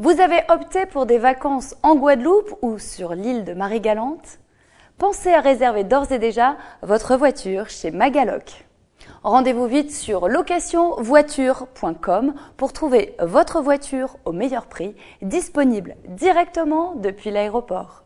Vous avez opté pour des vacances en Guadeloupe ou sur l'île de Marie-Galante Pensez à réserver d'ores et déjà votre voiture chez Magaloc. Rendez-vous vite sur locationvoiture.com pour trouver votre voiture au meilleur prix, disponible directement depuis l'aéroport.